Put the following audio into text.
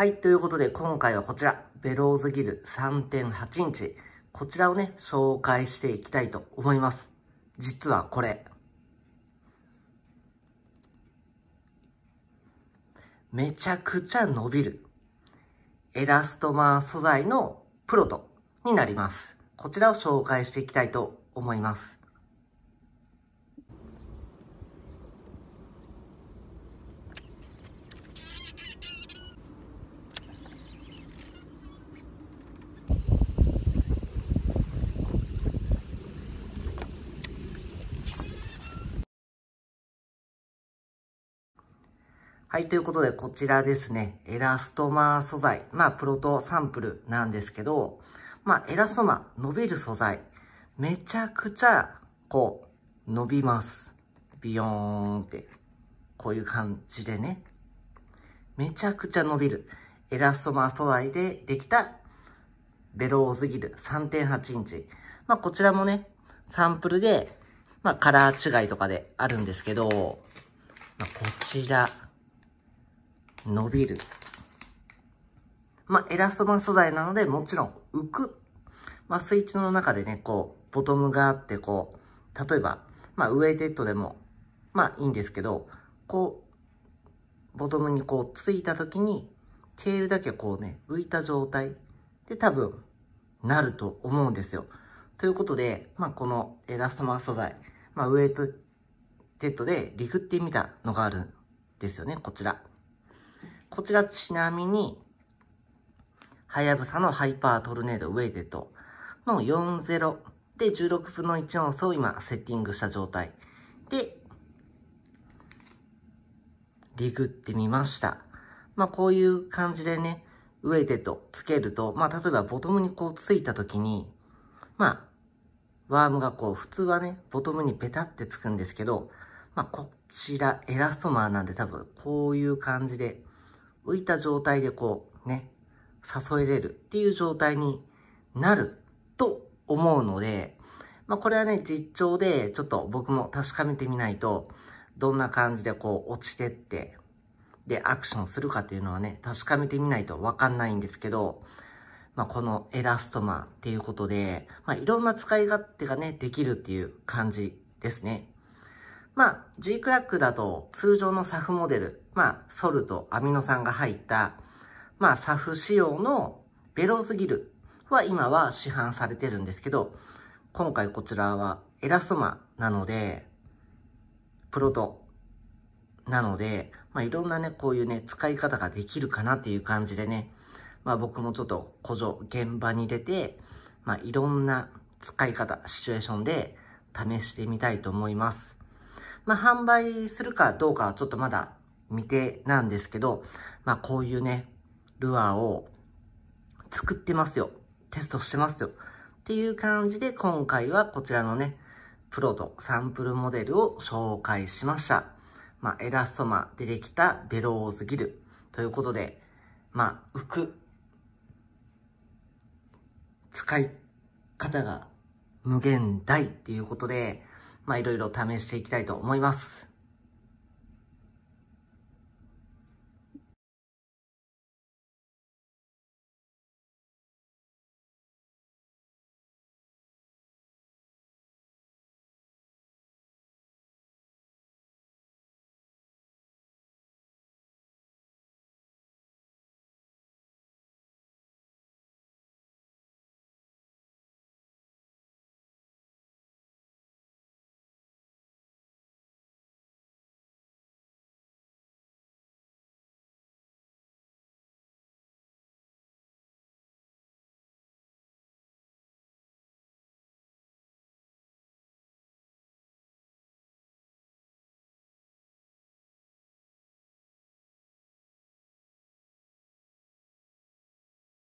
はい、ということで今回はこちら、ベローズギル3.8インチ。こちらをね、紹介していきたいと思います。実はこれ。めちゃくちゃ伸びる。エラストマー素材のプロトになります。こちらを紹介していきたいと思います。はい、ということでこちらですね、エラストマー素材、まあプロトサンプルなんですけど、まあエラストマー伸びる素材、めちゃくちゃこう伸びます。ビヨーンって、こういう感じでね、めちゃくちゃ伸びる。エラストマー素材でできたベローズギル3.8インチ。まあこちらもね、サンプルで、まあカラー違いとかであるんですけど、まあ、こちら、伸びる。まあ、エラストマン素材なので、もちろん浮く。まあ、スイッチの中でね、こう、ボトムがあって、こう、例えば、まあ、ウェイテッドでも、まあ、いいんですけど、こう、ボトムにこう、ついた時に、テールだけこうね、浮いた状態で多分、なると思うんですよ。ということで、まあ、このエラストマン素材、まあ、ウェイテッドでリフってみたのがあるんですよね、こちら。こちらちなみに、はやぶさのハイパートルネードウェイデッドの40で16分の1音素を今セッティングした状態で、リグってみました。まあこういう感じでね、ウェイデッドつけると、まあ例えばボトムにこうついた時に、まあ、ワームがこう普通はね、ボトムにペタってつくんですけど、まあこちらエラストマーなんで多分こういう感じで、浮いた状態でこう、ね、誘えれるっていう状態になると思うので、まあ、これはね、実調でちょっと僕も確かめてみないと、どんな感じでこう落ちてって、で、アクションするかっていうのはね、確かめてみないとわかんないんですけど、まあ、このエラストマンっていうことで、まあ、いろんな使い勝手がね、できるっていう感じですね。まあ、G クラックだと通常の SAF モデル、まあ、ソルとアミノ酸が入った、まあ、SAF 仕様のベローズギルは今は市販されてるんですけど、今回こちらはエラソマなので、プロトなので、まあ、いろんなね、こういうね、使い方ができるかなっていう感じでね、まあ、僕もちょっと、古助、現場に出て、まあ、いろんな使い方、シチュエーションで試してみたいと思います。まあ、販売するかどうかはちょっとまだ未定なんですけど、まあ、こういうね、ルアーを作ってますよ。テストしてますよ。っていう感じで、今回はこちらのね、プロとサンプルモデルを紹介しました。まあ、エラストマでできたベローズギル。ということで、まあ、浮く、使い方が無限大っていうことで、まあいろいろ試していきたいと思います。